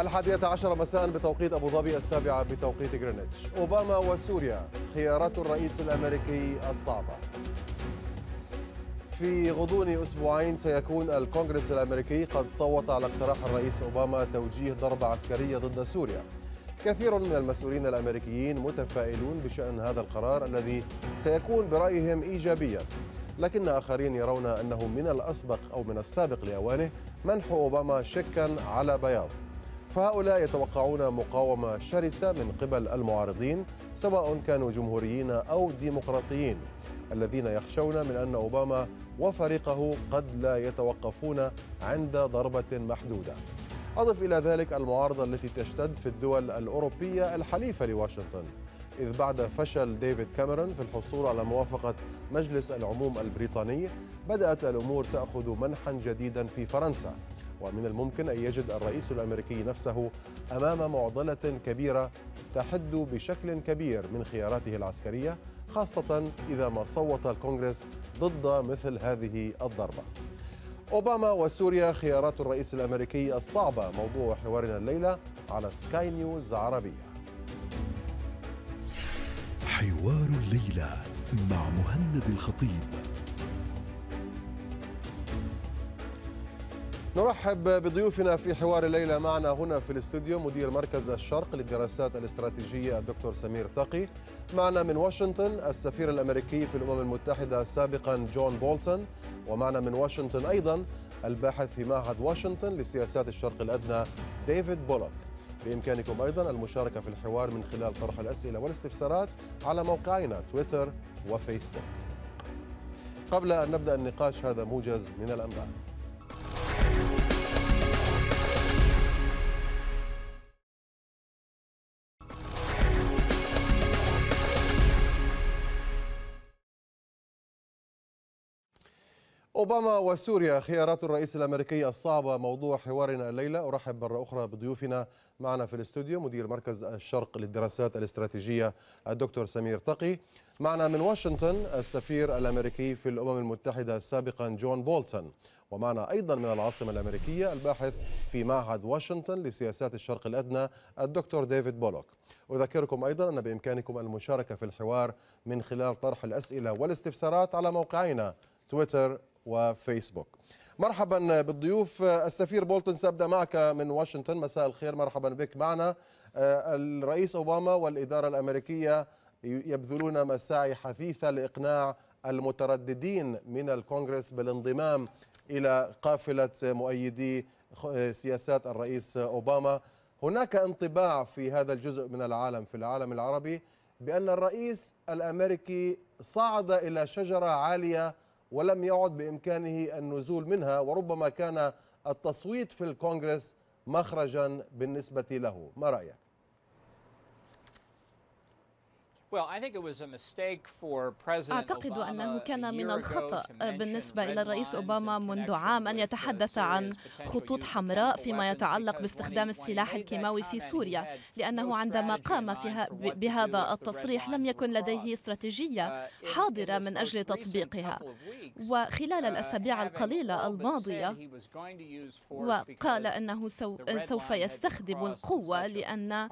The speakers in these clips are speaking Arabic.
الحادية عشر مساء بتوقيت أبو ظبي السابعة بتوقيت غرينتش أوباما وسوريا خيارات الرئيس الأمريكي الصعبة في غضون أسبوعين سيكون الكونغرس الأمريكي قد صوت على اقتراح الرئيس أوباما توجيه ضربة عسكرية ضد سوريا كثير من المسؤولين الأمريكيين متفائلون بشأن هذا القرار الذي سيكون برأيهم إيجابيا لكن آخرين يرون أنه من الأسبق أو من السابق لأوانه منح أوباما شكا على بياض فهؤلاء يتوقعون مقاومة شرسة من قبل المعارضين سواء كانوا جمهوريين أو ديمقراطيين الذين يخشون من أن أوباما وفريقه قد لا يتوقفون عند ضربة محدودة أضف إلى ذلك المعارضة التي تشتد في الدول الأوروبية الحليفة لواشنطن إذ بعد فشل ديفيد كاميرون في الحصول على موافقة مجلس العموم البريطاني بدأت الأمور تأخذ منحا جديدا في فرنسا ومن الممكن أن يجد الرئيس الأمريكي نفسه أمام معضلة كبيرة تحد بشكل كبير من خياراته العسكرية خاصة إذا ما صوت الكونغرس ضد مثل هذه الضربة أوباما وسوريا خيارات الرئيس الأمريكي الصعبة موضوع حوارنا الليلة على سكاي نيوز عربية حوار الليلة مع مهند الخطيب نرحب بضيوفنا في حوار الليلة معنا هنا في الاستوديو مدير مركز الشرق للدراسات الاستراتيجية الدكتور سمير تقي معنا من واشنطن السفير الأمريكي في الأمم المتحدة سابقا جون بولتون ومعنا من واشنطن أيضا الباحث في معهد واشنطن لسياسات الشرق الأدنى ديفيد بولوك بإمكانكم أيضا المشاركة في الحوار من خلال طرح الأسئلة والاستفسارات على موقعنا تويتر وفيسبوك قبل أن نبدأ النقاش هذا موجز من الأنباء أوباما وسوريا خيارات الرئيس الأمريكي الصعبة موضوع حوارنا الليلة أرحب مرة أخرى بضيوفنا معنا في الاستوديو مدير مركز الشرق للدراسات الاستراتيجية الدكتور سمير تقي معنا من واشنطن السفير الأمريكي في الأمم المتحدة سابقا جون بولتون ومعنا أيضا من العاصمة الأمريكية الباحث في معهد واشنطن لسياسات الشرق الأدنى الدكتور ديفيد بولوك أذكركم أيضا أن بإمكانكم المشاركة في الحوار من خلال طرح الأسئلة والاستفسارات على موقعنا تويتر وفيسبوك مرحبا بالضيوف السفير بولتون سأبدأ معك من واشنطن مساء الخير مرحبا بك معنا آه، الرئيس أوباما والإدارة الأمريكية يبذلون مساعي حثيثة لإقناع المترددين من الكونغرس بالانضمام إلى قافلة مؤيدي آه، سياسات الرئيس أوباما هناك انطباع في هذا الجزء من العالم في العالم العربي بأن الرئيس الأمريكي صعد إلى شجرة عالية ولم يعد بإمكانه النزول منها وربما كان التصويت في الكونغرس مخرجا بالنسبة له ما رأيك؟ أعتقد أنه كان من الخطأ بالنسبة إلى الرئيس أوباما منذ عام أن يتحدث عن خطوط حمراء فيما يتعلق باستخدام السلاح الكيماوي في سوريا لأنه عندما قام فيها بهذا التصريح لم يكن لديه استراتيجية uh, حاضرة من أجل تطبيقها وخلال uh, الأسابيع القليلة الماضية وقال أنه سوف يستخدم القوة لأن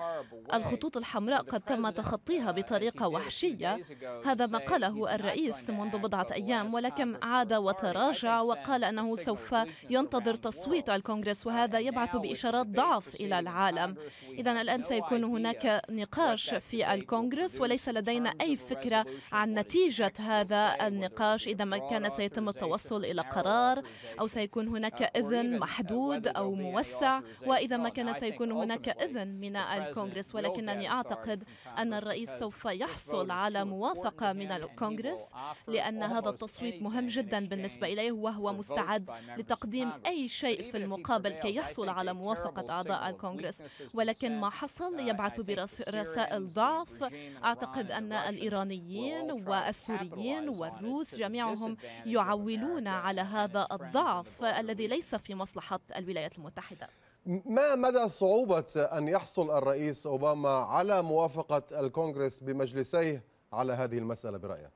الخطوط الحمراء قد تم تخطيها uh, بطريقة بطريقة وحشية هذا ما قاله الرئيس منذ بضعة أيام ولكن عاد وتراجع وقال أنه سوف ينتظر تصويت الكونغرس وهذا يبعث بإشارات ضعف إلى العالم إذا الآن سيكون هناك نقاش في الكونغرس وليس لدينا أي فكرة عن نتيجة هذا النقاش إذا ما كان سيتم التوصل إلى قرار أو سيكون هناك إذن محدود أو موسع وإذا ما كان سيكون هناك إذن من الكونغرس ولكنني أعتقد أن الرئيس سوف يحصل على موافقة من الكونغرس لأن هذا التصويت مهم جدا بالنسبة إليه وهو مستعد لتقديم أي شيء في المقابل كي يحصل على موافقة أعضاء الكونغرس ولكن ما حصل يبعث برسائل ضعف أعتقد أن الإيرانيين والسوريين والروس جميعهم يعولون على هذا الضعف الذي ليس في مصلحة الولايات المتحدة ما مدى صعوبة أن يحصل الرئيس أوباما على موافقة الكونغرس بمجلسيه على هذه المسألة برأيك؟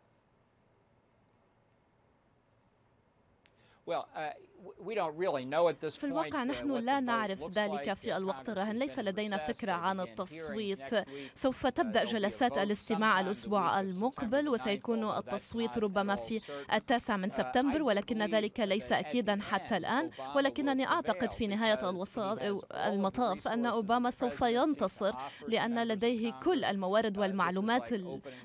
Well, uh... في الواقع uh, نحن لا نعرف ذلك في الوقت الراهن ليس لدينا فكرة عن التصويت uh, سوف تبدأ جلسات الاستماع الأسبوع المقبل وسيكون التصويت ربما في التاسع من uh, سبتمبر ولكن ذلك ليس أكيدا حتى الآن ولكنني أعتقد في نهاية المطاف أن أوباما سوف ينتصر لأن لديه كل الموارد والمعلومات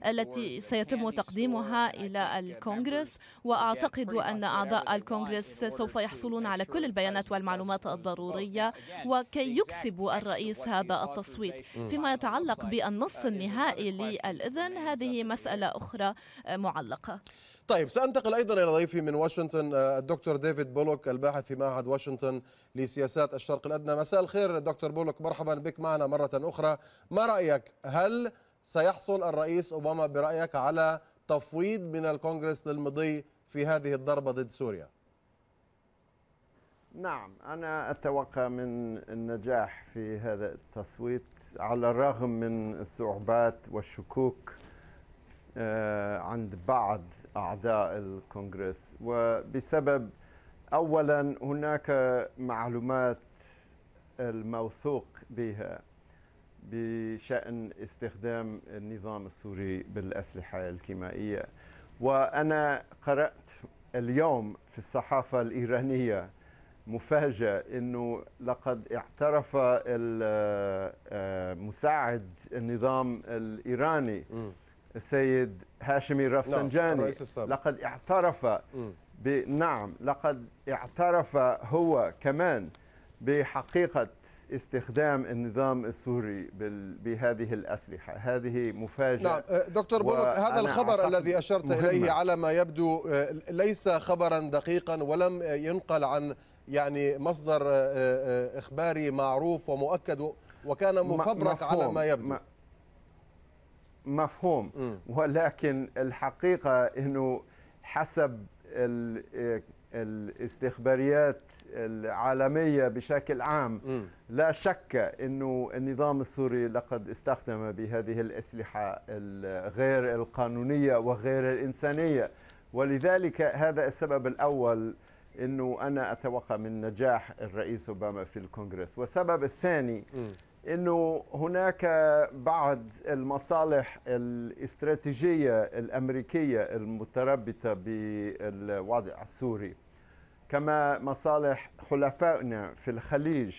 التي سيتم تقديمها إلى الكونغرس وأعتقد أن أعضاء الكونغرس سوف يحصلون يحصلون على كل البيانات والمعلومات الضرورية وكي يكسب الرئيس هذا التصويت فيما يتعلق uh, بالنص النهائي للإذن هذه مسألة أخرى آه، معلقة طيب سأنتقل أيضا إلى ضيفي من واشنطن آه، الدكتور ديفيد بولوك الباحث في معهد واشنطن لسياسات الشرق الأدنى مساء الخير دكتور بولوك مرحبا بك معنا مرة أخرى ما رأيك هل سيحصل الرئيس أوباما برأيك على تفويض من الكونغرس للمضي في هذه الضربة ضد سوريا نعم أنا أتوقع من النجاح في هذا التصويت على الرغم من الصعوبات والشكوك آه، عند بعض أعضاء الكونغرس وبسبب أولا هناك معلومات الموثوق بها بشأن استخدام النظام السوري بالأسلحة الكيمائية وأنا قرأت اليوم في الصحافة الإيرانية مفاجأة أنه لقد اعترف آه، مساعد النظام الإيراني السيد هاشمي رفسنجاني نعم، لقد اعترف نعم لقد اعترف هو كمان بحقيقة استخدام النظام السوري بهذه الأسلحة هذه مفاجأة نعم آه، دكتور بولك هذا الخبر الذي أشرت مهمة. إليه على ما يبدو آه، ليس خبرا دقيقا ولم ينقل عن يعني مصدر آه، آه، إخباري معروف ومؤكد وكان مفبرك على ما يبدو مفهوم م. ولكن الحقيقة أنه حسب آه، الاستخباريات العالمية بشكل عام م. لا شك أنه النظام السوري لقد استخدم بهذه الأسلحة الغير القانونية وغير الإنسانية ولذلك هذا السبب الأول انه انا اتوقع من نجاح الرئيس اوباما في الكونغرس والسبب الثاني انه هناك بعض المصالح الاستراتيجيه الامريكيه المتربطه بالوضع السوري كما مصالح حلفائنا في الخليج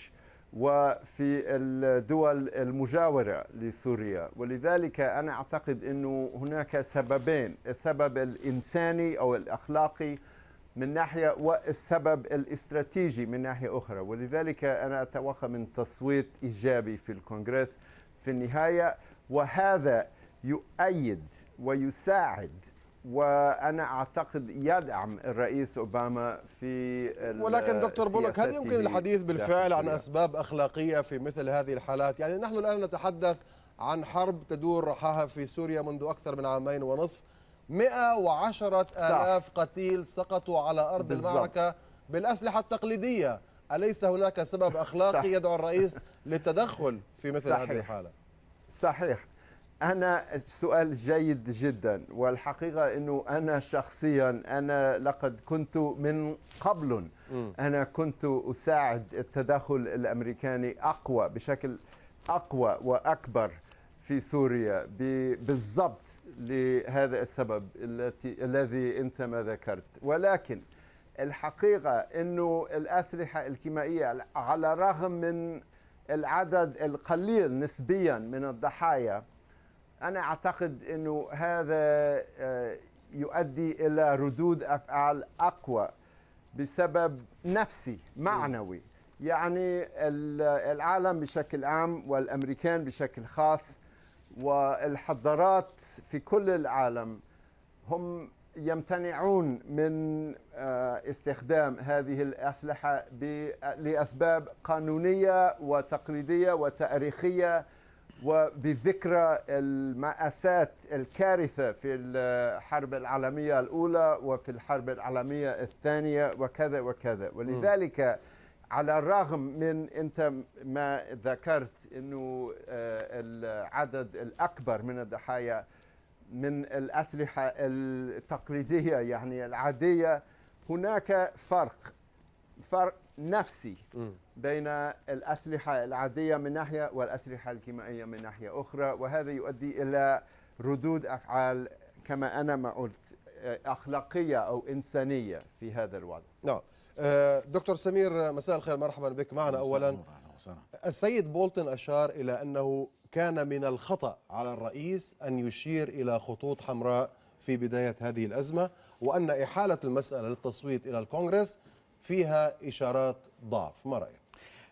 وفي الدول المجاوره لسوريا ولذلك انا اعتقد انه هناك سببين السبب الانساني او الاخلاقي من ناحية والسبب الاستراتيجي من ناحية أخرى ولذلك أنا أتوقع من تصويت إيجابي في الكونغرس في النهاية وهذا يؤيد ويساعد وانا اعتقد يدعم الرئيس اوباما في ولكن دكتور بولك هل يمكن الحديث بالفعل عن اسباب اخلاقيه في مثل هذه الحالات؟ يعني نحن الان نتحدث عن حرب تدور رحاها في سوريا منذ اكثر من عامين ونصف، 110 آلاف قتيل سقطوا على أرض بالزبط. المعركة بالأسلحة التقليدية أليس هناك سبب أخلاقي صح. يدعو الرئيس للتدخل في مثل صحيح. هذه الحالة صحيح أنا السؤال جيد جدا والحقيقة أنه أنا شخصيا أنا لقد كنت من قبل أنا كنت أساعد التدخل الأمريكاني أقوى بشكل أقوى وأكبر في سوريا بالضبط لهذا السبب التي الذي انت ما ذكرت ولكن الحقيقه انه الاسلحه الكيميائيه على الرغم من العدد القليل نسبيا من الضحايا انا اعتقد انه هذا آه، يؤدي الى ردود افعال اقوى بسبب نفسي معنوي يعني العالم بشكل عام والامريكان بشكل خاص والحضارات في كل العالم هم يمتنعون من آه، استخدام هذه الأسلحة لأسباب قانونية وتقليدية وتاريخية وبذكرى المأساة الكارثة في الحرب العالمية الأولى وفي الحرب العالمية الثانية وكذا وكذا ولذلك م. على الرغم من انت ما ذكرت انه آه، العدد الاكبر من الضحايا من الاسلحه التقليديه يعني العاديه هناك فرق فرق نفسي بين الاسلحه العاديه من ناحيه والاسلحه الكيميائيه من ناحيه اخرى وهذا يؤدي الى ردود افعال كما انا ما قلت آه، اخلاقيه او انسانيه في هذا الوضع. نعم آه، دكتور سمير مساء الخير مرحبا بك معنا اولا السيد بولتن اشار الى انه كان من الخطا على الرئيس ان يشير الى خطوط حمراء في بدايه هذه الازمه وان احاله المساله للتصويت الى الكونغرس فيها اشارات ضعف ما رايك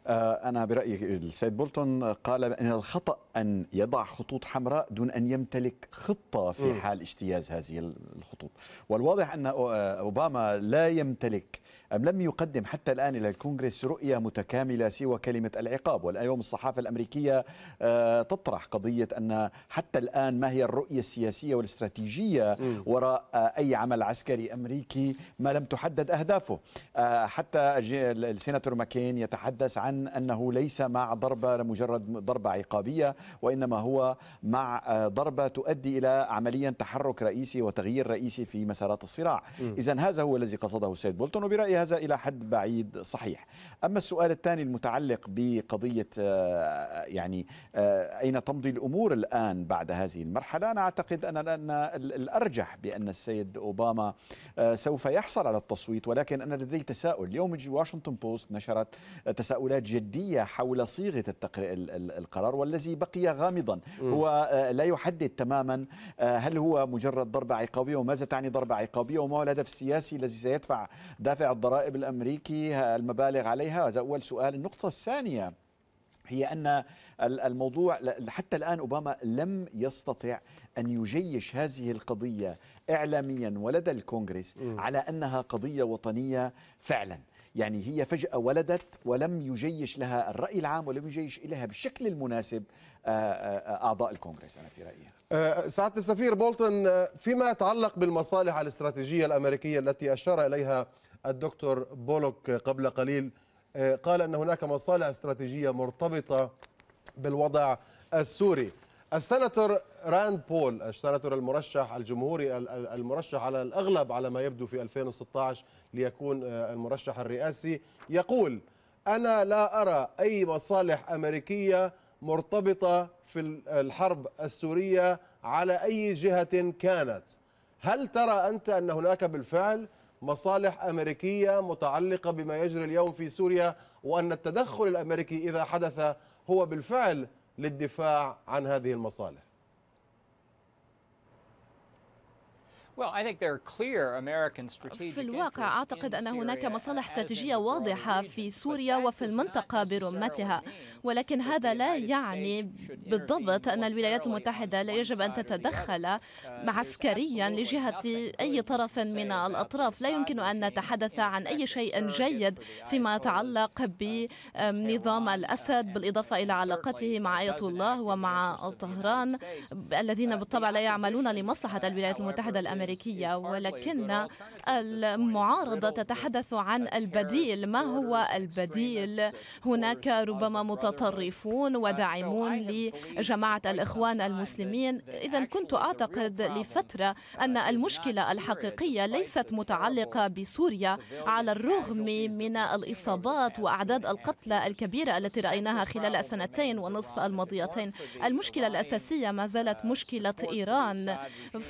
آه، أنا برأيي السيد بولتون قال أن الخطأ أن يضع خطوط حمراء دون أن يمتلك خطة في حال اجتياز هذه الخطوط والواضح أن آه، أوباما لا يمتلك أم لم يقدم حتى الآن إلى الكونغرس رؤية متكاملة سوى كلمة العقاب واليوم الصحافة الأمريكية آه، تطرح قضية أن حتى الآن ما هي الرؤية السياسية والاستراتيجية وراء آه، أي عمل عسكري أمريكي ما لم تحدد أهدافه آه، حتى السيناتور ماكين يتحدث عن أنه ليس مع ضربة مجرد ضربة عقابية وإنما هو مع ضربة تؤدي إلى عمليا تحرك رئيسي وتغيير رئيسي في مسارات الصراع إذا هذا هو الذي قصده السيد بولتون وبرأيي هذا إلى حد بعيد صحيح أما السؤال الثاني المتعلق بقضية آه، يعني آه، أين تمضي الأمور الآن بعد هذه المرحلة أنا أعتقد أن الأرجح بأن السيد أوباما آه، سوف يحصل على التصويت ولكن أنا لدي تساؤل اليوم واشنطن بوست نشرت تساؤلات جدية حول صيغة القرار والذي بقي غامضا هو لا يحدد تماما هل هو مجرد ضربة عقابية وماذا تعني ضربة عقابية وما هو الهدف السياسي الذي سيدفع دافع الضربة الضرائب الأمريكي المبالغ عليها هذا أول سؤال النقطة الثانية هي أن الموضوع حتى الآن أوباما لم يستطع أن يجيش هذه القضية إعلاميا ولدى الكونغرس على أنها قضية وطنية فعلا يعني هي فجأة ولدت ولم يجيش لها الرأي العام ولم يجيش إليها بالشكل المناسب آه، آه، آه، أعضاء الكونغرس أنا في رأيي سعادة السفير بولتون فيما يتعلق بالمصالح الاستراتيجية الأمريكية التي أشار إليها الدكتور بولوك قبل قليل آه، قال أن هناك مصالح استراتيجية مرتبطة بالوضع السوري السناتور راند بول السناتور المرشح الجمهوري المرشح على الأغلب على ما يبدو في 2016 ليكون آه، المرشح الرئاسي يقول أنا لا أرى أي مصالح أمريكية مرتبطة في الحرب السورية على أي جهة كانت هل ترى أنت أن هناك بالفعل مصالح أمريكية متعلقة بما يجري اليوم في سوريا وأن التدخل الأمريكي إذا حدث هو بالفعل للدفاع عن هذه المصالح في الواقع أعتقد أن هناك مصالح استراتيجية واضحة في سوريا وفي المنطقة برمتها ولكن هذا لا يعني بالضبط أن الولايات المتحدة لا يجب أن تتدخل uh, عسكريا لجهة أي طرف من الأطراف لا يمكن أن نتحدث عن أي شيء جيد فيما يتعلق بنظام الأسد بالإضافة إلى علاقته مع آية الله ومع طهران الذين uh, بالطبع لا يعملون لمصلحة الولايات المتحدة الأمريكية الأمريكية ولكن المعارضة تتحدث عن البديل ما هو البديل هناك ربما متطرفون وداعمون لجماعة الإخوان المسلمين إذا كنت أعتقد لفترة أن uh, المشكلة الحقيقية ليست متعلقة بسوريا على الرغم من الإصابات وأعداد القتلى الكبيرة التي رأيناها خلال السنتين ونصف الماضيتين المشكلة الأساسية ما uh, زالت مشكلة إيران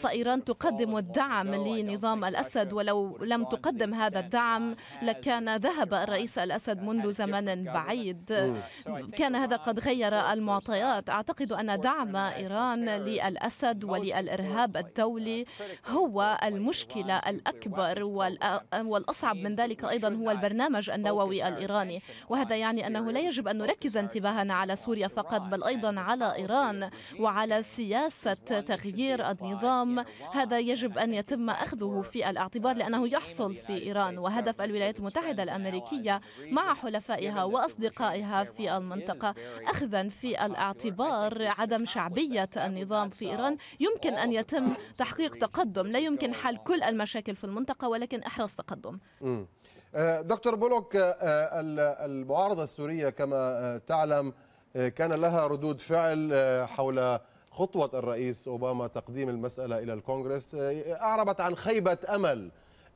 فإيران تقدم الدعم لنظام الأسد ولو لم تقدم هذا الدعم لكان ذهب الرئيس الأسد منذ زمن بعيد كان هذا قد غير المعطيات أعتقد أن دعم إيران للأسد وللإرهاب الدولي هو المشكلة الأكبر والأصعب من ذلك أيضا هو البرنامج النووي الإيراني وهذا يعني أنه لا يجب أن نركز انتباهنا على سوريا فقط بل أيضا على إيران وعلى سياسة تغيير النظام هذا يجب أن يتم أخذه في الاعتبار لأنه يحصل في إيران وهدف الولايات المتحدة الأمريكية مع حلفائها وأصدقائها في المنطقة أخذا في الاعتبار عدم شعبية النظام في إيران يمكن أن يتم تحقيق تقدم لا يمكن حل كل المشاكل في المنطقة ولكن احرص تقدم آه، دكتور بولوك آه، المعارضة السورية كما آه، تعلم كان لها ردود فعل حول خطوة الرئيس أوباما تقديم المسألة إلى الكونغرس آه، أعربت عن خيبة أمل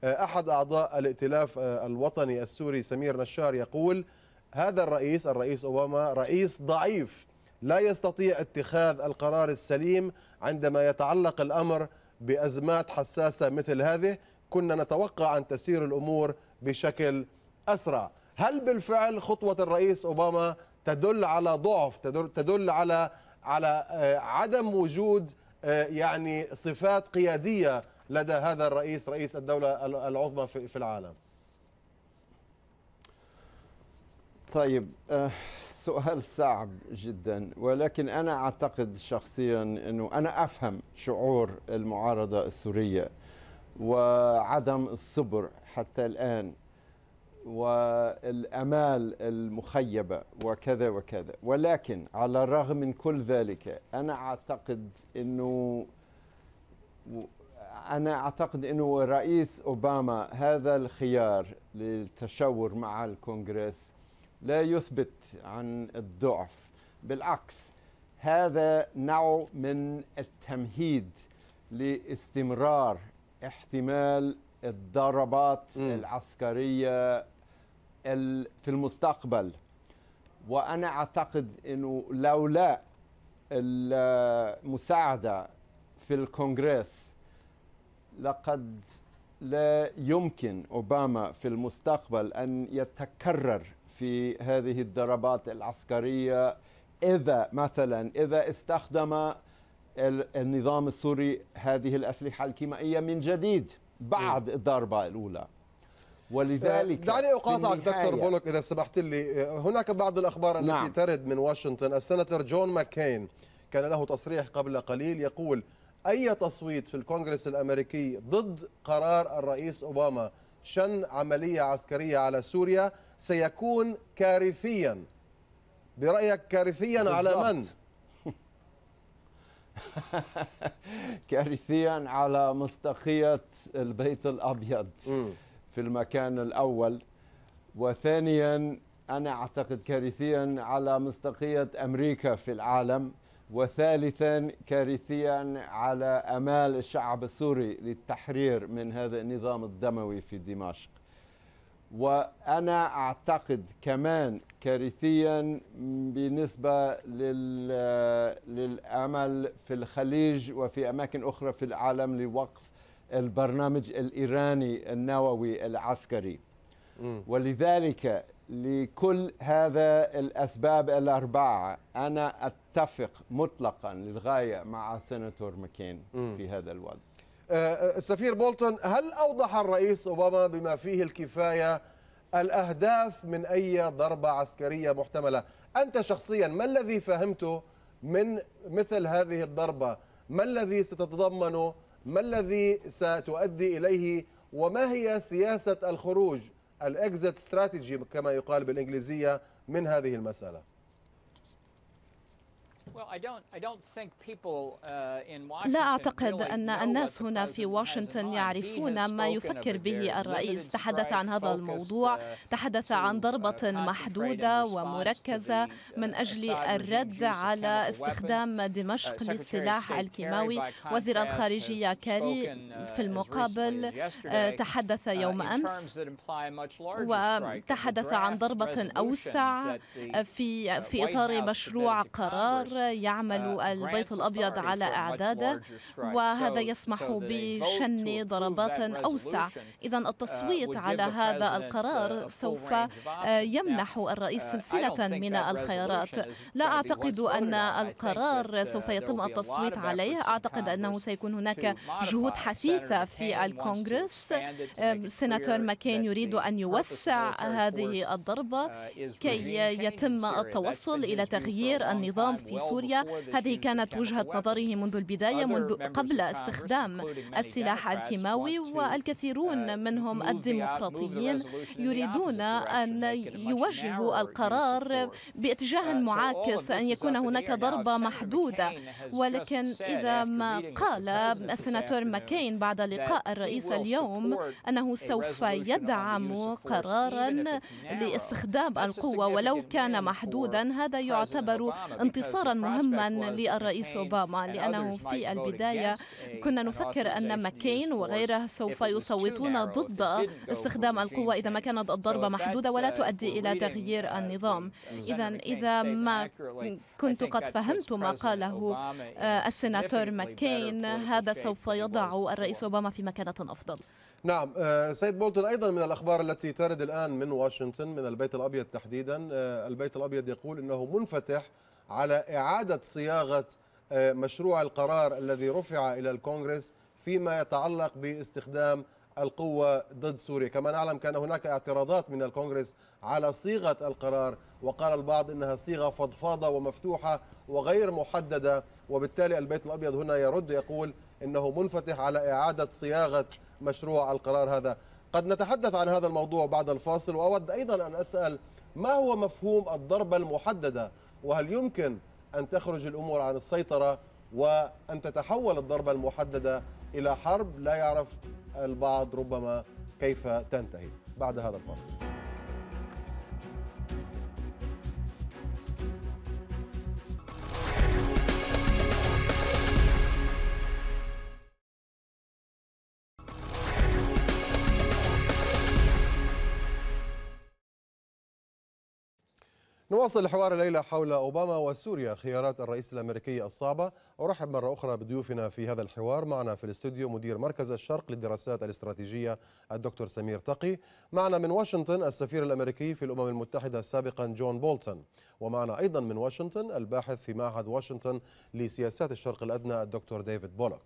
آه، أحد أعضاء الائتلاف آه، الوطني السوري سمير نشار يقول هذا الرئيس الرئيس أوباما رئيس ضعيف لا يستطيع اتخاذ القرار السليم عندما يتعلق الأمر بأزمات حساسة مثل هذه كنا نتوقع أن تسير الأمور بشكل أسرع هل بالفعل خطوة الرئيس أوباما تدل على ضعف تدل على على آه، عدم وجود آه، يعني صفات قيادية لدى هذا الرئيس رئيس الدولة العظمى في العالم طيب آه، سؤال صعب جدا ولكن أنا أعتقد شخصيا أنه أنا أفهم شعور المعارضة السورية وعدم الصبر حتى الآن والامال المخيبه وكذا وكذا ولكن على الرغم من كل ذلك انا اعتقد انه انا اعتقد انه رئيس اوباما هذا الخيار للتشاور مع الكونغرس لا يثبت عن الضعف بالعكس هذا نوع من التمهيد لاستمرار احتمال الضربات العسكريه في المستقبل وانا اعتقد انه لولا المساعده في الكونغرس لقد لا يمكن اوباما في المستقبل ان يتكرر في هذه الضربات العسكريه اذا مثلا اذا استخدم النظام السوري هذه الاسلحه الكيميائيه من جديد بعد نعم. الضربه الاولى ولذلك آه، دعني اقاطعك دكتور بولوك اذا سمحت لي آه، هناك بعض الاخبار التي نعم. ترد من واشنطن السناتور جون ماكين كان له تصريح قبل قليل يقول اي تصويت في الكونغرس الامريكي ضد قرار الرئيس اوباما شن عمليه عسكريه على سوريا سيكون كارثيا برايك كارثيا بالزبط. على من كارثيا على مصداقيه البيت الابيض م. في المكان الأول وثانيا أنا أعتقد كارثيا على مصداقية أمريكا في العالم وثالثا كارثيا على امال الشعب السوري للتحرير من هذا النظام الدموي في دمشق. وانا اعتقد كمان كارثيا بالنسبه للامل في الخليج وفي اماكن اخرى في العالم لوقف البرنامج الإيراني النووي العسكري ولذلك لكل هذا الأسباب الأربعة أنا أتفق مطلقا للغاية مع سيناتور مكين في هذا الوضع آه، آه، السفير بولتون هل أوضح الرئيس أوباما بما فيه الكفاية الأهداف من أي ضربة عسكرية محتملة أنت شخصيا ما الذي فهمته من مثل هذه الضربة ما الذي ستتضمنه ما الذي ستؤدي إليه وما هي سياسة الخروج الاكزيت استراتيجي كما يقال بالإنجليزية من هذه المسألة Uh, لا أعتقد أن الناس هنا في واشنطن يعرفون ما يفكر به الرئيس تحدث عن هذا الموضوع تحدث عن ضربة محدودة ومركزة من أجل الرد على استخدام دمشق للسلاح الكيماوي وزير الخارجية كاري في المقابل تحدث يوم أمس وتحدث عن ضربة أوسع في في إطار مشروع قرار يعمل uh, البيت الأبيض على إعداده وهذا يسمح بشن ضربات أوسع uh, إذا التصويت على هذا uh, القرار سوف يمنح الرئيس سلسلة من الخيارات لا أعتقد أن القرار سوف يتم التصويت عليه أعتقد أنه سيكون هناك جهود حثيثة في الكونغرس سيناتور ماكين يريد أن يوسع هذه الضربة كي يتم التوصل إلى تغيير النظام في سوريا هذه كانت وجهة نظره منذ البداية منذ قبل استخدام السلاح الكيماوي والكثيرون uh, منهم الديمقراطيين يريدون أن يوجهوا القرار uh, باتجاه معاكس أن يكون هناك ضربة محدودة ولكن إذا ما قال السناتور ماكين بعد لقاء الرئيس اليوم أنه سوف يدعم قرارا لاستخدام القوة ولو كان محدودا هذا يعتبر انتصارا مهما للرئيس اوباما لانه في البدايه كنا نفكر ان ماكين وغيره سوف يصوتون ضد استخدام القوه اذا ما كانت الضربه محدوده ولا تؤدي الى تغيير النظام اذا اذا ما كنت قد فهمت ما قاله آه، السناتور ماكين هذا سوف يضع الرئيس اوباما في مكانه افضل نعم آه، سيد بولتون أيضا من الأخبار التي ترد الآن من واشنطن من البيت الأبيض تحديدا آه، البيت الأبيض يقول أنه منفتح على إعادة صياغة آه، مشروع القرار الذي رفع إلى الكونغرس فيما يتعلق باستخدام القوة ضد سوريا كما نعلم كان هناك اعتراضات من الكونغرس على صيغة القرار وقال البعض أنها صيغة فضفاضة ومفتوحة وغير محددة وبالتالي البيت الأبيض هنا يرد يقول أنه منفتح على إعادة صياغة مشروع القرار هذا قد نتحدث عن هذا الموضوع بعد الفاصل وأود أيضا أن أسأل ما هو مفهوم الضربة المحددة وهل يمكن أن تخرج الأمور عن السيطرة وأن تتحول الضربة المحددة إلى حرب لا يعرف البعض ربما كيف تنتهي بعد هذا الفاصل نواصل الحوار الليلة حول أوباما وسوريا خيارات الرئيس الأمريكي الصعبة أرحب مرة أخرى بضيوفنا في هذا الحوار معنا في الاستوديو مدير مركز الشرق للدراسات الاستراتيجية الدكتور سمير تقي معنا من واشنطن السفير الأمريكي في الأمم المتحدة سابقا جون بولتون ومعنا أيضا من واشنطن الباحث في معهد واشنطن لسياسات الشرق الأدنى الدكتور ديفيد بولوك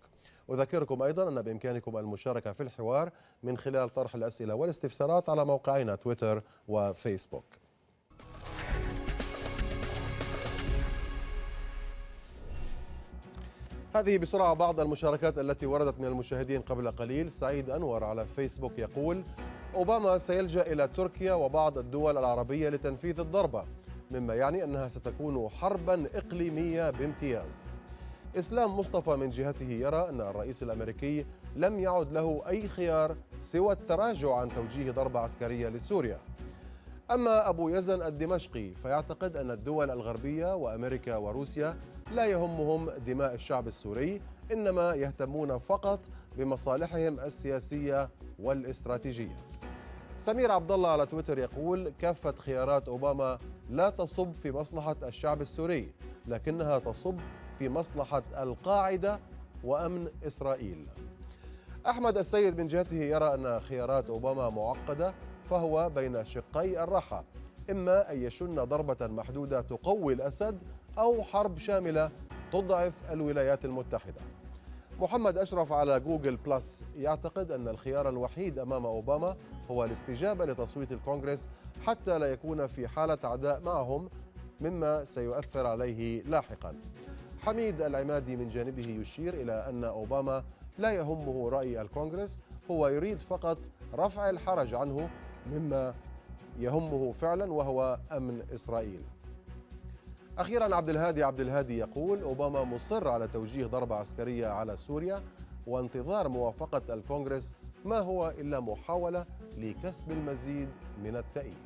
أذكركم أيضا أن بإمكانكم المشاركة في الحوار من خلال طرح الأسئلة والاستفسارات على موقعنا تويتر وفيسبوك هذه بسرعة بعض المشاركات التي وردت من المشاهدين قبل قليل سعيد أنور على فيسبوك يقول أوباما سيلجأ إلى تركيا وبعض الدول العربية لتنفيذ الضربة مما يعني أنها ستكون حربا إقليمية بامتياز إسلام مصطفى من جهته يرى أن الرئيس الأمريكي لم يعد له أي خيار سوى التراجع عن توجيه ضربة عسكرية لسوريا أما أبو يزن الدمشقي فيعتقد أن الدول الغربية وأمريكا وروسيا لا يهمهم دماء الشعب السوري إنما يهتمون فقط بمصالحهم السياسية والاستراتيجية سمير عبد الله على تويتر يقول كافة خيارات أوباما لا تصب في مصلحة الشعب السوري لكنها تصب في مصلحة القاعدة وأمن إسرائيل أحمد السيد من جهته يرى أن خيارات أوباما معقدة فهو بين شقي الراحة إما أن يشن ضربة محدودة تقوي الأسد أو حرب شاملة تضعف الولايات المتحدة محمد أشرف على جوجل بلس يعتقد أن الخيار الوحيد أمام أوباما هو الاستجابة لتصويت الكونغرس حتى لا يكون في حالة عداء معهم مما سيؤثر عليه لاحقا حميد العمادي من جانبه يشير إلى أن أوباما لا يهمه رأي الكونغرس هو يريد فقط رفع الحرج عنه مما يهمه فعلا وهو أمن إسرائيل أخيرا عبد الهادي عبد الهادي يقول أوباما مصر على توجيه ضربة عسكرية على سوريا وانتظار موافقة الكونغرس ما هو إلا محاولة لكسب المزيد من التأييد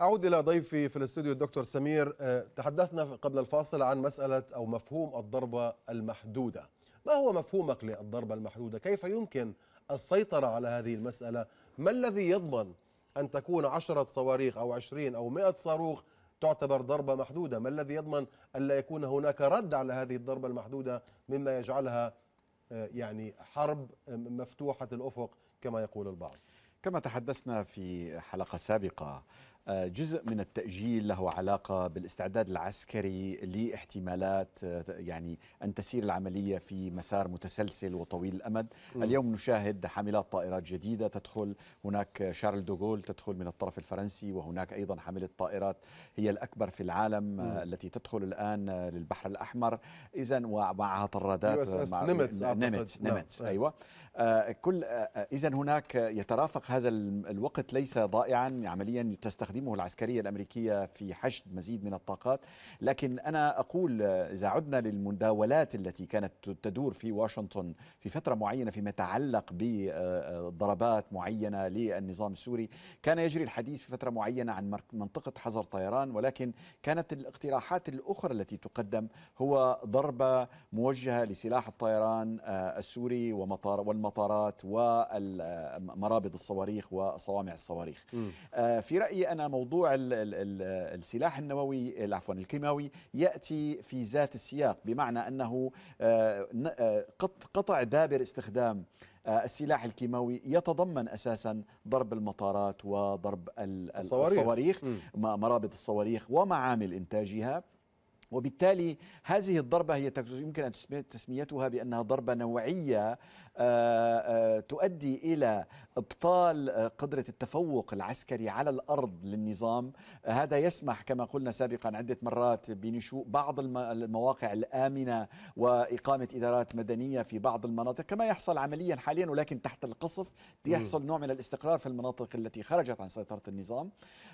أعود إلى ضيفي في الاستوديو الدكتور سمير آه، تحدثنا قبل الفاصل عن مسألة أو مفهوم الضربة المحدودة ما هو مفهومك للضربة المحدودة؟ كيف يمكن السيطرة على هذه المسألة؟ ما الذي يضمن أن تكون عشرة صواريخ أو عشرين أو مئة صاروخ تعتبر ضربة محدودة ما الذي يضمن أن لا يكون هناك رد على هذه الضربة المحدودة مما يجعلها آه، يعني حرب مفتوحة الأفق كما يقول البعض كما تحدثنا في حلقة سابقة جزء من التأجيل له علاقة بالاستعداد العسكري لاحتمالات يعني أن تسير العملية في مسار متسلسل وطويل الأمد م. اليوم نشاهد حاملات طائرات جديدة تدخل هناك شارل دوغول تدخل من الطرف الفرنسي وهناك أيضا حاملة طائرات هي الأكبر في العالم م. آه، التي تدخل الآن آه، للبحر الأحمر إذا ومعها طرادات مع نمتس نمتس, نعم. نمتس. نعم. أيوة آه، كل إذا هناك يترافق هذا الوقت ليس ضائعا عمليا تستخدم تستخدمه العسكرية الأمريكية في حشد مزيد من الطاقات لكن أنا أقول إذا عدنا للمداولات التي كانت تدور في واشنطن في فترة معينة فيما يتعلق بضربات معينة للنظام السوري كان يجري الحديث في فترة معينة عن منطقة حظر طيران ولكن كانت الاقتراحات الأخرى التي تقدم هو ضربة موجهة لسلاح الطيران آه، السوري ومطار والمطارات ومرابض الصواريخ وصوامع الصواريخ آه، في رأيي أنا ان موضوع الـ الـ السلاح النووي عفوا الكيماوي ياتي في ذات السياق بمعنى انه آه، آه، قطع دابر استخدام آه، السلاح الكيماوي يتضمن اساسا ضرب المطارات وضرب الصواريخ, الصواريخ مرابط الصواريخ ومعامل انتاجها وبالتالي هذه الضربة هي يمكن أن تسميتها بأنها ضربة نوعية آه، آه، تؤدي إلى إبطال آه، قدرة التفوق العسكري على الأرض للنظام هذا يسمح كما قلنا سابقا عدة مرات بنشوء بعض المواقع الآمنة وإقامة إدارات مدنية في بعض المناطق كما يحصل عمليا حاليا ولكن تحت القصف يحصل نوع من الاستقرار في المناطق التي خرجت عن سيطرة النظام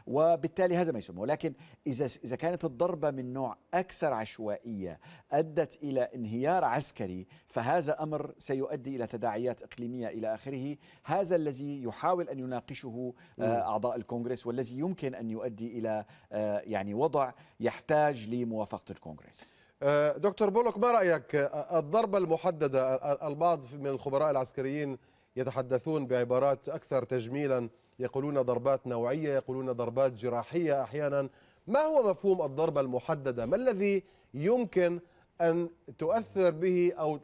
وبالتالي هذا ما يسمى ولكن إذا كانت الضربة من نوع أكثر أكثر عشوائية أدت إلى انهيار عسكري فهذا أمر سيؤدي إلى تداعيات إقليمية إلى آخره هذا الذي يحاول أن يناقشه آه، أعضاء الكونغرس والذي يمكن أن يؤدي إلى آه، يعني وضع يحتاج لموافقة الكونغرس آه، دكتور بولوك ما رأيك الضربة المحددة البعض من الخبراء العسكريين يتحدثون بعبارات أكثر تجميلا يقولون ضربات نوعية يقولون ضربات جراحية أحيانا ما هو مفهوم الضربة المحددة ما الذي يمكن أن تؤثر به أو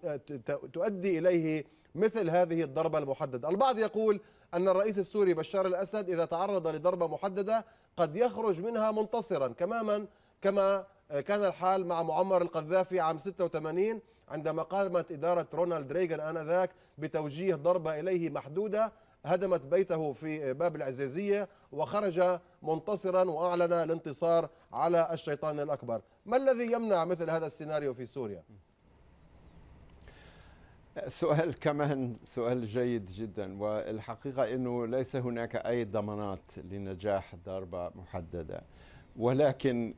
تؤدي إليه مثل هذه الضربة المحددة البعض يقول أن الرئيس السوري بشار الأسد إذا تعرض لضربة محددة قد يخرج منها منتصرا تماما كما كان الحال مع معمر القذافي عام 86 عندما قامت إدارة رونالد ريغان آنذاك بتوجيه ضربة إليه محدودة هدمت بيته في باب العزيزية وخرج منتصرا وأعلن الانتصار على الشيطان الأكبر ما الذي يمنع مثل هذا السيناريو في سوريا؟ سؤال كمان سؤال جيد جدا والحقيقة أنه ليس هناك أي ضمانات لنجاح ضربة محددة ولكن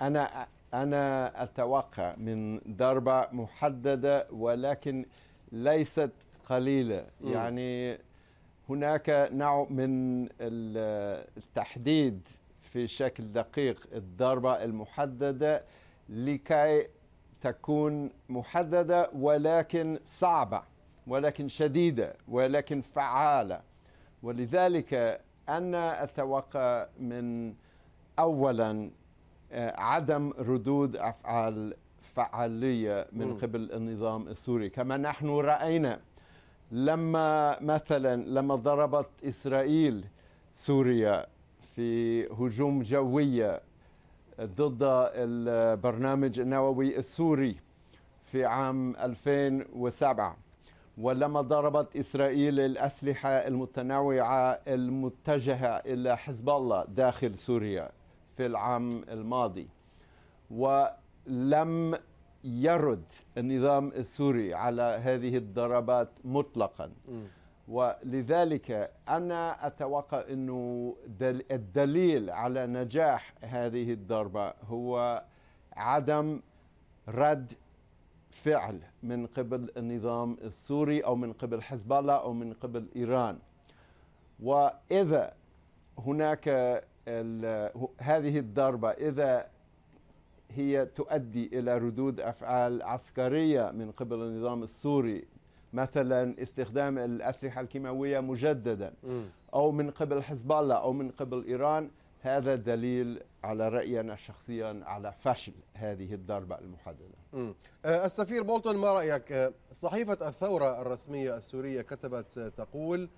أنا أنا أتوقع من ضربة محددة ولكن ليست قليله م. يعني هناك نوع من التحديد في شكل دقيق الضربه المحدده لكي تكون محدده ولكن صعبه ولكن شديده ولكن فعاله ولذلك انا اتوقع من اولا آه، عدم ردود افعال فعاليه من قبل النظام السوري كما نحن راينا لما مثلا لما ضربت اسرائيل سوريا في هجوم جويه ضد البرنامج النووي السوري في عام 2007 ولما ضربت اسرائيل الاسلحه المتنوعه المتجهه الى حزب الله داخل سوريا في العام الماضي ولم يرد النظام السوري على هذه الضربات مطلقا م. ولذلك أنا أتوقع أنه الدليل على نجاح هذه الضربة هو عدم رد فعل من قبل النظام السوري أو من قبل حزب الله أو من قبل إيران وإذا هناك هذه الضربة إذا هي تؤدي إلى ردود أفعال عسكرية من قبل النظام السوري مثلا استخدام الأسلحة الكيماوية مجددا أو من قبل حزب الله أو من قبل إيران هذا دليل على رأينا شخصيا على فشل هذه الضربة المحددة آه، السفير بولتون ما رأيك آه، صحيفة الثورة الرسمية السورية كتبت آه، تقول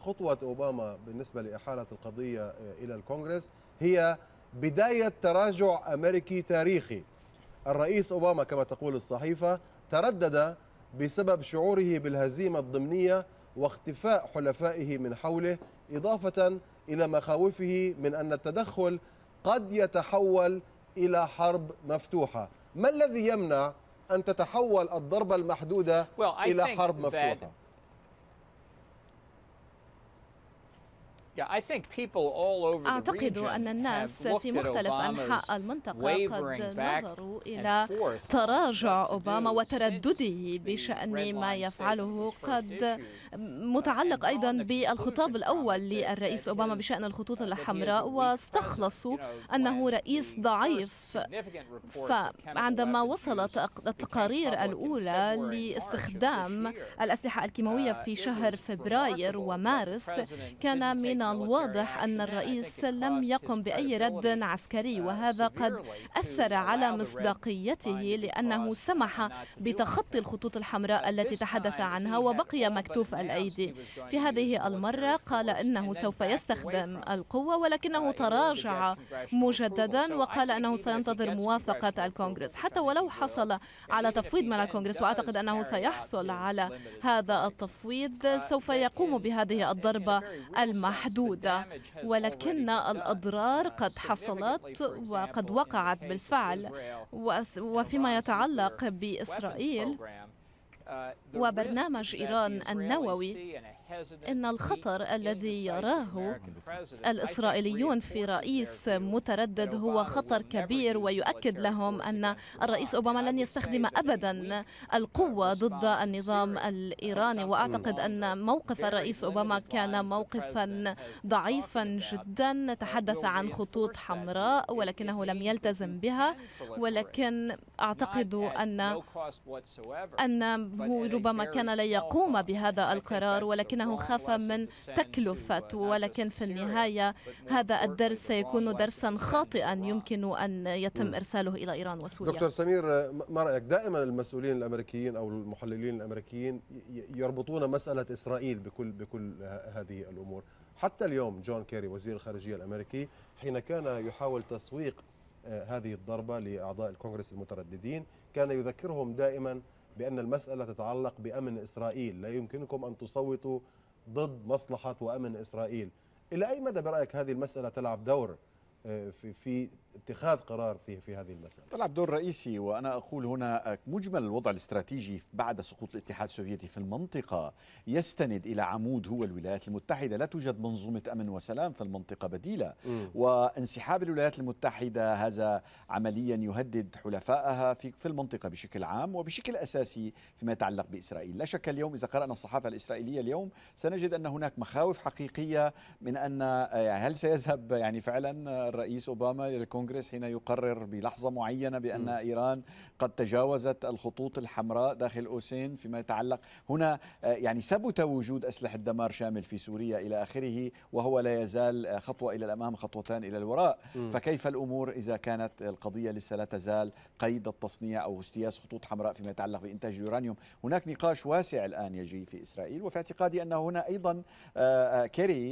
خطوة أوباما بالنسبة لإحالة القضية إلى الكونغرس هي بداية تراجع أمريكي تاريخي الرئيس أوباما كما تقول الصحيفة تردد بسبب شعوره بالهزيمة الضمنية واختفاء حلفائه من حوله إضافة إلى مخاوفه من أن التدخل قد يتحول إلى حرب مفتوحة ما الذي يمنع أن تتحول الضربة المحدودة well, إلى حرب مفتوحة أعتقد أن الناس في مختلف أنحاء المنطقة قد نظروا إلى تراجع أوباما وتردده بشأن ما يفعله قد uh, متعلق أيضا بالخطاب الأول للرئيس أوباما بشأن الخطوط uh, الحمراء واستخلصوا أنه رئيس ضعيف فعندما وصلت التقارير الأولى لاستخدام الأسلحة الكيماوية في uh, شهر فبراير ومارس كان من الواضح أن الرئيس لم يقم بأي رد عسكري وهذا قد أثر على مصداقيته لأنه سمح بتخطي الخطوط الحمراء التي تحدث عنها وبقي مكتوف الأيدي في هذه المرة قال إنه سوف يستخدم القوة ولكنه تراجع مجددا وقال أنه سينتظر موافقة الكونغرس حتى ولو حصل على تفويض من الكونغرس وأعتقد أنه سيحصل على هذا التفويض سوف يقوم بهذه الضربة المحدودة محدودة ولكن الأضرار قد حصلت وقد وقعت بالفعل وفيما يتعلق بإسرائيل وبرنامج إيران النووي إن الخطر الذي يراه الإسرائيليون في رئيس متردد هو خطر كبير ويؤكد لهم أن الرئيس أوباما لن يستخدم أبدا القوة ضد النظام الإيراني وأعتقد أن موقف الرئيس أوباما كان موقفا ضعيفا جدا تحدث عن خطوط حمراء ولكنه لم يلتزم بها ولكن أعتقد أن أنه ربما كان لا يقوم بهذا القرار ولكنه انه خاف من تكلفة ولكن في النهاية هذا الدرس سيكون درسا خاطئا يمكن أن يتم إرساله إلى إيران وسوريا دكتور سمير ما رأيك دائما المسؤولين الأمريكيين أو المحللين الأمريكيين يربطون مسألة إسرائيل بكل, بكل هذه الأمور حتى اليوم جون كيري وزير الخارجية الأمريكي حين كان يحاول تسويق آه، هذه الضربة لأعضاء الكونغرس المترددين كان يذكرهم دائما بأن المسألة تتعلق بأمن إسرائيل لا يمكنكم أن تصوتوا ضد مصلحة وأمن إسرائيل إلى أي مدى برأيك هذه المسألة تلعب دور آه، في اتخاذ قرار في في هذه المساله تلعب دور رئيسي وانا اقول هنا مجمل الوضع الاستراتيجي بعد سقوط الاتحاد السوفيتي في المنطقه يستند الى عمود هو الولايات المتحده لا توجد منظومه امن وسلام في المنطقه بديله م. وانسحاب الولايات المتحده هذا عمليا يهدد حلفائها في في المنطقه بشكل عام وبشكل اساسي فيما يتعلق باسرائيل لا شك اليوم اذا قرانا الصحافه الاسرائيليه اليوم سنجد ان هناك مخاوف حقيقيه من ان هل سيذهب يعني فعلا الرئيس اوباما الى الكونغرس الكونغرس حين يقرر بلحظة معينة بأن إيران قد تجاوزت الخطوط الحمراء داخل أوسين فيما يتعلق هنا آه، يعني ثبت وجود أسلحة دمار شامل في سوريا إلى آخره وهو لا يزال خطوة إلى الأمام خطوتان إلى الوراء فكيف الأمور إذا كانت القضية لسه لا تزال قيد التصنيع أو استياس خطوط حمراء فيما يتعلق بإنتاج اليورانيوم هناك نقاش واسع الآن يجري في إسرائيل وفي اعتقادي أنه هنا أيضا آه، آه، كيري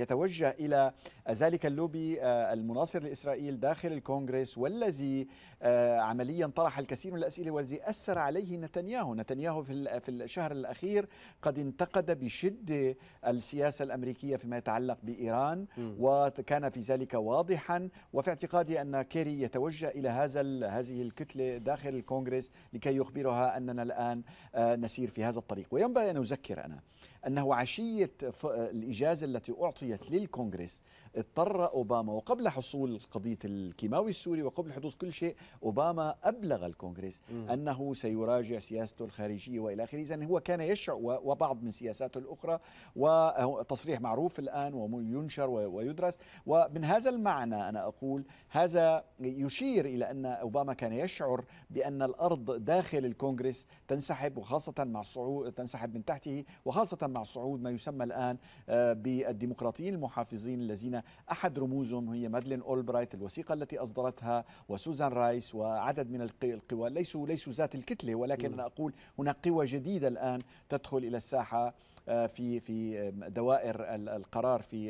يتوجه إلى ذلك اللوبي المناصر لإسرائيل داخل الكونغرس والذي آه، عمليا طرح الكثير من الأسئلة والذي أثر عليه نتنياهو نتنياهو في الشهر الأخير قد انتقد بشدة السياسة الأمريكية فيما يتعلق بإيران وكان في ذلك واضحا وفي اعتقادي أن كيري يتوجه إلى هذا هذه الكتلة داخل الكونغرس لكي يخبرها أننا الآن آه، نسير في هذا الطريق وينبغي أن أذكر أنا أنه عشية الإجازة التي أعطيت للكونغرس اضطر أوباما وقبل حصول قضية الكيماوي السوري وقبل حدوث كل شيء أوباما أبلغ الكونغرس أنه سيراجع سياسته الخارجية وإلى آخره إذن هو كان يشع وبعض من سياساته الأخرى وتصريح معروف الآن وينشر ويدرس ومن هذا المعنى أنا أقول هذا يشير إلى أن أوباما كان يشعر بأن الأرض داخل الكونغرس تنسحب وخاصة مع صعود تنسحب من تحته وخاصة مع صعود ما يسمى الآن آه، بالديمقراطيين المحافظين الذين أحد رموزهم هي مادلين أولبرايت الوثيقة التي أصدرتها وسوزان رايس وعدد من القوى ليسوا ليسوا ذات الكتلة ولكن أنا نعم. أقول هناك قوى جديدة الآن تدخل إلى الساحة آه، في في آه، دوائر القرار في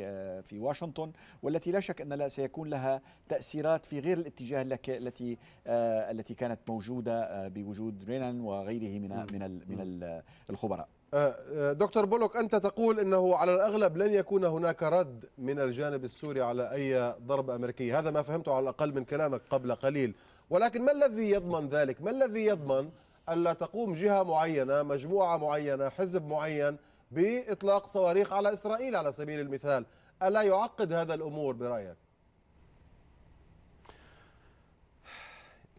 في واشنطن والتي لا شك ان سيكون لها تاثيرات في غير الاتجاه التي التي كانت موجوده بوجود رينان وغيره من نعم. من من نعم. الخبراء آه، آه، دكتور بولوك أنت تقول أنه على الأغلب لن يكون هناك رد من الجانب السوري على أي ضرب أمريكي هذا ما فهمته على الأقل من كلامك قبل قليل ولكن ما الذي يضمن ذلك؟ ما الذي يضمن ألا تقوم جهة معينة مجموعة معينة حزب معين بإطلاق صواريخ على إسرائيل على سبيل المثال ألا يعقد هذا الأمور برأيك؟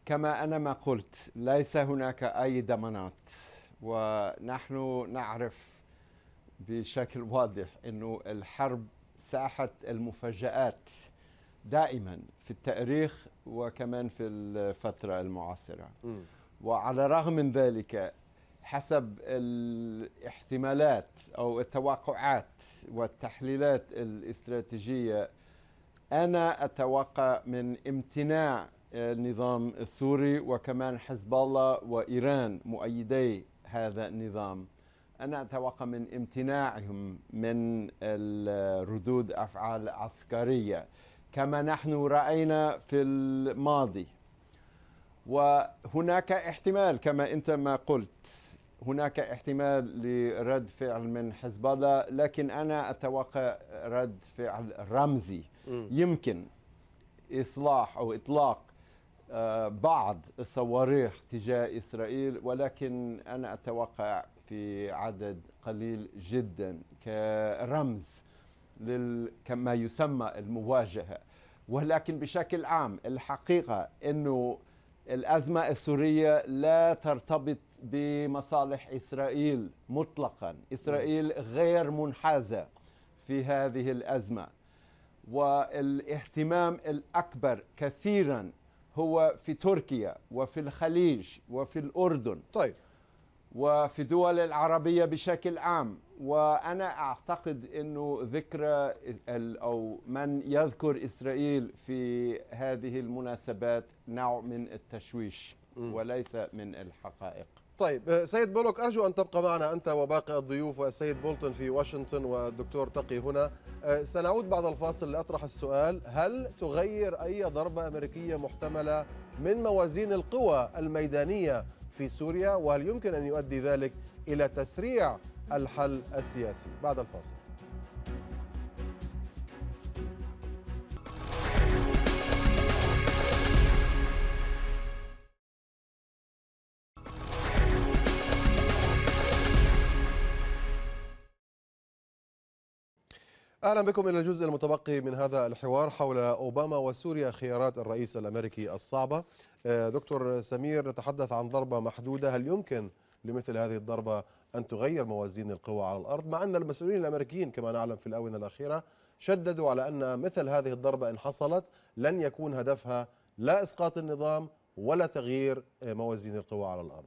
كما أنا ما قلت ليس هناك أي ضمانات ونحن نعرف بشكل واضح انه الحرب ساحه المفاجات دائما في التاريخ وكمان في الفتره المعاصره وعلى الرغم من ذلك حسب الاحتمالات او التوقعات والتحليلات الاستراتيجيه انا اتوقع من امتناع النظام السوري وكمان حزب الله وايران مؤيدي هذا النظام أنا أتوقع من امتناعهم من ردود أفعال عسكرية كما نحن رأينا في الماضي وهناك احتمال كما أنت ما قلت هناك احتمال لرد فعل من حزب الله لكن أنا أتوقع رد فعل رمزي يمكن إصلاح أو إطلاق بعض الصواريخ تجاه إسرائيل ولكن أنا أتوقع في عدد قليل جدا كرمز كما يسمى المواجهة ولكن بشكل عام الحقيقة أنه الأزمة السورية لا ترتبط بمصالح إسرائيل مطلقا إسرائيل غير منحازة في هذه الأزمة والاهتمام الأكبر كثيرا هو في تركيا وفي الخليج وفي الأردن طيب وفي دول العربية بشكل عام وأنا أعتقد أنه ذكرى أو من يذكر إسرائيل في هذه المناسبات نوع من التشويش وليس من الحقائق طيب آه، سيد بولوك أرجو أن تبقى معنا أنت وباقي الضيوف والسيد بولتون في واشنطن والدكتور تقي هنا آه، سنعود بعد الفاصل لأطرح السؤال هل تغير أي ضربة أمريكية محتملة من موازين القوى الميدانية في سوريا وهل يمكن أن يؤدي ذلك إلى تسريع الحل السياسي بعد الفاصل أهلا بكم إلى الجزء المتبقي من هذا الحوار حول أوباما وسوريا خيارات الرئيس الأمريكي الصعبة آه، دكتور سمير نتحدث عن ضربة محدودة هل يمكن لمثل هذه الضربة أن تغير موازين القوى على الأرض مع أن المسؤولين الأمريكيين كما نعلم في الآونة الأخيرة شددوا على أن مثل هذه الضربة إن حصلت لن يكون هدفها لا إسقاط النظام ولا تغيير آه، موازين القوى على الأرض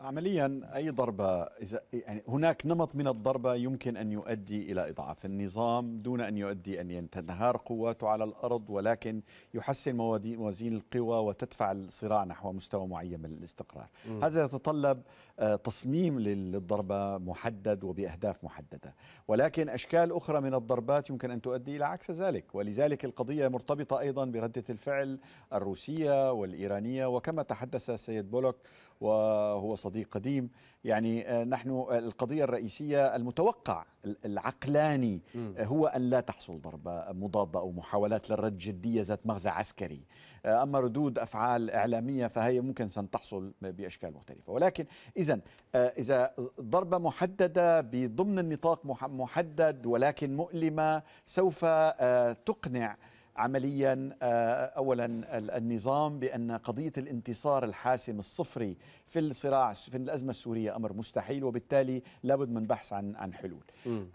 عمليا اي ضربه اذا يعني هناك نمط من الضربه يمكن ان يؤدي الى اضعاف النظام دون ان يؤدي ان تنهار قواته على الارض ولكن يحسن موازين القوى وتدفع الصراع نحو مستوى معين من الاستقرار. م. هذا يتطلب آه، تصميم للضربه محدد وباهداف محدده، ولكن اشكال اخرى من الضربات يمكن ان تؤدي الى عكس ذلك، ولذلك القضيه مرتبطه ايضا برده الفعل الروسيه والايرانيه وكما تحدث السيد بولوك وهو صديق قديم يعني آه، نحن آه، القضية الرئيسية المتوقع العقلاني آه، هو أن لا تحصل ضربة مضادة أو محاولات للرد جدية ذات مغزى عسكري أما ردود أفعال إعلامية فهي ممكن سن تحصل بأشكال مختلفة ولكن إذا إذا ضربة محددة بضمن النطاق محدد ولكن مؤلمة سوف تقنع عمليا آه، اولا النظام بان قضيه الانتصار الحاسم الصفري في الصراع في الازمه السوريه امر مستحيل وبالتالي لابد من بحث عن عن حلول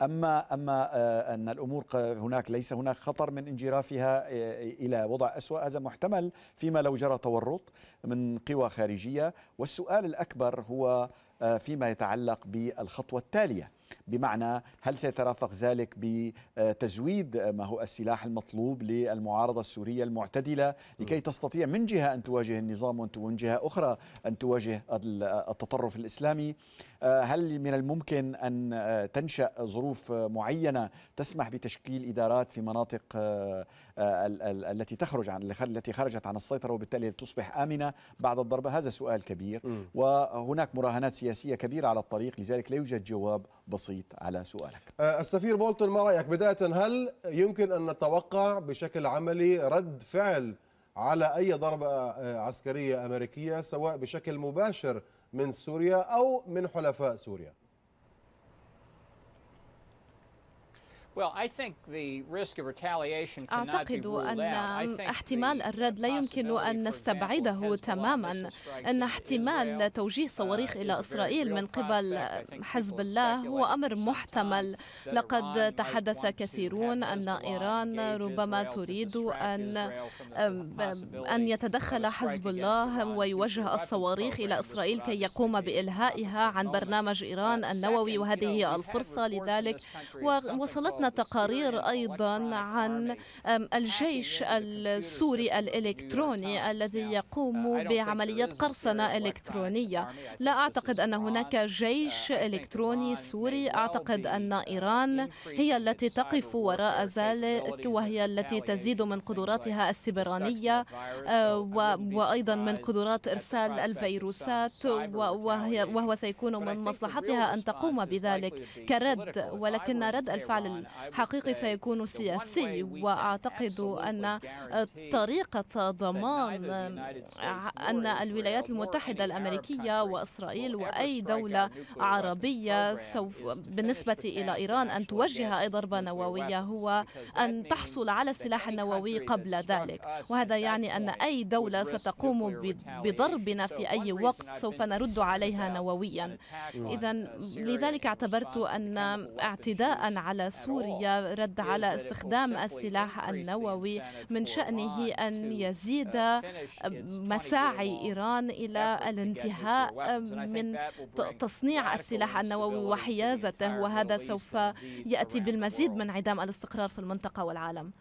اما اما آه، ان الامور هناك ليس هناك خطر من انجرافها آه، الى وضع اسوا هذا محتمل فيما لو جرى تورط من قوى خارجيه والسؤال الاكبر هو فيما يتعلق بالخطوه التاليه بمعنى هل سيترافق ذلك بتزويد ما هو السلاح المطلوب للمعارضة السورية المعتدلة لكي تستطيع من جهة أن تواجه النظام ومن جهة أخرى أن تواجه التطرف الإسلامي آه، هل من الممكن أن آه، تنشأ ظروف معينة تسمح بتشكيل إدارات في مناطق آه، التي تخرج عن التي خرجت عن السيطرة وبالتالي تصبح آمنة بعد الضربة هذا سؤال كبير وهناك مراهنات سياسية كبيرة على الطريق لذلك لا يوجد جواب بسيط على سؤالك السفير بولتون ما رأيك بداية هل يمكن أن نتوقع بشكل عملي رد فعل على أي ضربة عسكرية أمريكية سواء بشكل مباشر من سوريا أو من حلفاء سوريا أعتقد أن احتمال الرد لا يمكن أن نستبعده تماما أن احتمال توجيه uh, صواريخ إلى إسرائيل من قبل حزب الله هو أمر محتمل لقد تحدث كثيرون أن إيران ربما تريد أن أن يتدخل حزب الله ويوجه الصواريخ إلى إسرائيل كي يقوم بإلهائها عن برنامج إيران uh, النووي وهذه هي الفرصة لذلك ووصلتنا وجدنا تقارير أيضا عن الجيش السوري الإلكتروني الذي يقوم بعمليات قرصنة إلكترونية لا أعتقد أن هناك جيش إلكتروني سوري أعتقد أن إيران هي التي تقف وراء ذلك وهي التي تزيد من قدراتها السبرانية أه، وأيضا من قدرات إرسال الفيروسات وهي وهو سيكون من مصلحتها أن تقوم بذلك كرد ولكن رد الفعل حقيقي سيكون سياسي وأعتقد أن طريقة ضمان أن الولايات المتحدة الأمريكية وإسرائيل وأي دولة عربية سوف بالنسبة إلى إيران أن توجه أي ضربة نووية هو أن تحصل على السلاح النووي قبل ذلك وهذا يعني أن أي دولة ستقوم بضربنا في أي وقت سوف نرد عليها نوويا إذا لذلك اعتبرت أن اعتداء على سوريا سوريا رد على استخدام السلاح النووي من شأنه أن uh, يزيد مساعي إيران إلى الانتهاء um، من تصنيع السلاح النووي وحيازته وهذا سوف يأتي بالمزيد من انعدام الاستقرار في المنطقة والعالم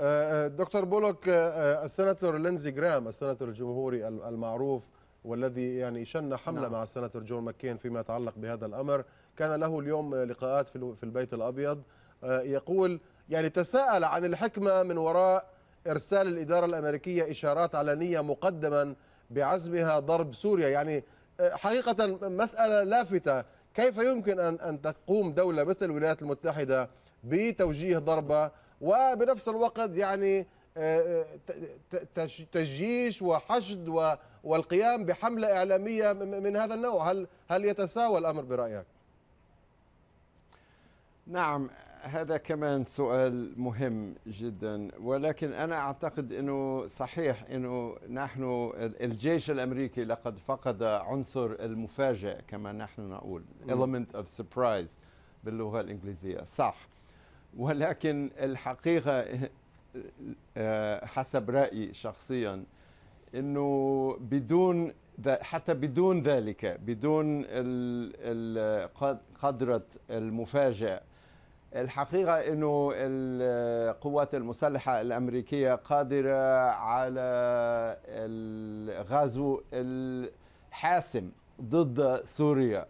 آه، آه، دكتور بولوك آه، السناتور لينزي جرام السناتور الجمهوري المعروف والذي يعني شن حمله نعم. مع السناتور جون ماكين فيما يتعلق بهذا الامر كان له اليوم لقاءات في البيت الابيض آه، يقول يعني تساءل عن الحكمة من وراء إرسال الإدارة الأمريكية إشارات علنية مقدما بعزمها ضرب سوريا يعني آه، حقيقة مسألة لافتة كيف يمكن أن أن تقوم دولة مثل الولايات المتحدة بتوجيه ضربة وبنفس الوقت يعني آه، تجيش وحشد والقيام بحملة إعلامية من هذا النوع هل هل يتساوى الأمر برأيك؟ نعم هذا كمان سؤال مهم جدا ولكن انا اعتقد انه صحيح انه نحن الجيش الامريكي لقد فقد عنصر المفاجئ كما نحن نقول element of surprise باللغه الانجليزيه صح ولكن الحقيقه آه، حسب رايي شخصيا انه بدون حتى بدون ذلك بدون قدره المفاجئ الحقيقة أنه القوات المسلحة الأمريكية قادرة على الغزو الحاسم ضد سوريا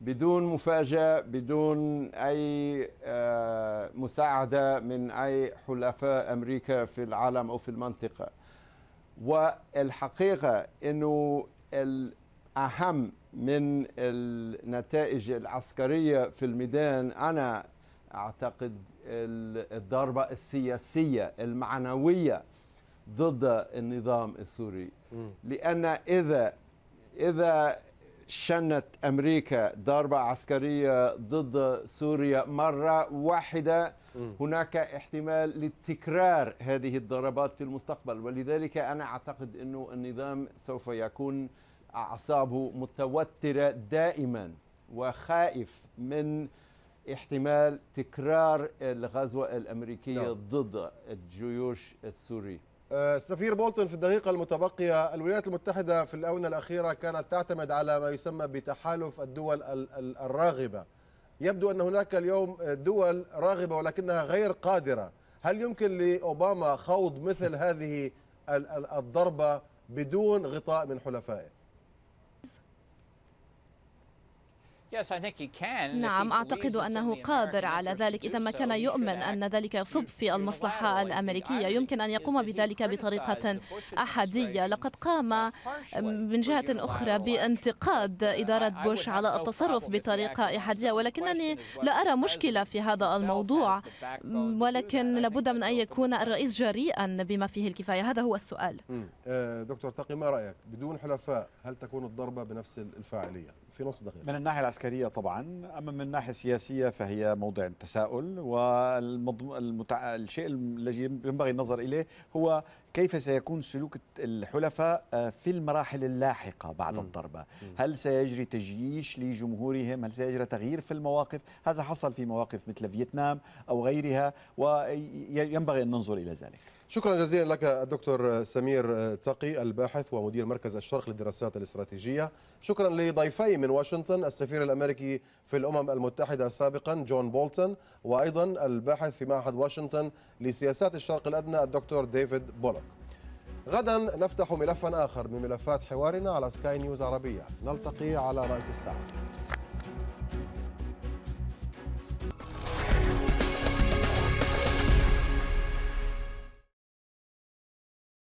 بدون مفاجأة بدون أي آه، مساعدة من أي حلفاء أمريكا في العالم أو في المنطقة والحقيقة أنه الأهم من النتائج العسكرية في الميدان أنا اعتقد الضربه السياسيه المعنويه ضد النظام السوري لان اذا اذا شنت امريكا ضربه عسكريه ضد سوريا مره واحده هناك احتمال لتكرار هذه الضربات في المستقبل ولذلك انا اعتقد انه النظام سوف يكون اعصابه متوتره دائما وخائف من احتمال تكرار الغزوة الأمريكية نعم. ضد الجيوش السورية أه، سفير بولتون في الدقيقة المتبقية الولايات المتحدة في الآونة الأخيرة كانت تعتمد على ما يسمى بتحالف الدول الراغبة يبدو أن هناك اليوم دول راغبة ولكنها غير قادرة هل يمكن لأوباما خوض مثل هذه الضربة بدون غطاء من حلفائه؟ نعم أعتقد أنه قادر على ذلك إذا ما كان يؤمن أن ذلك يصب في المصلحة الأمريكية يمكن أن يقوم بذلك بطريقة أحادية لقد قام من جهة أخرى بانتقاد إدارة بوش على التصرف بطريقة أحادية ولكنني لا أرى مشكلة في هذا الموضوع ولكن لابد من أن يكون الرئيس جريئا بما فيه الكفاية هذا هو السؤال آه، دكتور تقي ما رأيك بدون حلفاء هل تكون الضربة بنفس الفاعلية؟ في نصف دقيقة من الناحية العسكرية طبعا أما من الناحية السياسية فهي موضع التساؤل والمضم... المتع... الشيء الذي ينبغي النظر إليه هو كيف سيكون سلوك الحلفاء آه، في المراحل اللاحقة بعد الضربة هل سيجري تجييش لجمهورهم هل سيجري تغيير في المواقف هذا حصل في مواقف مثل فيتنام أو غيرها وينبغي أن ننظر إلى ذلك شكرا جزيلا لك الدكتور سمير تقي الباحث ومدير مركز الشرق للدراسات الاستراتيجيه شكرا لضيفي من واشنطن السفير الامريكي في الامم المتحده سابقا جون بولتون وايضا الباحث في معهد واشنطن لسياسات الشرق الادنى الدكتور ديفيد بولوك غدا نفتح ملفا اخر من ملفات حوارنا على سكاي نيوز عربيه نلتقي على راس الساعه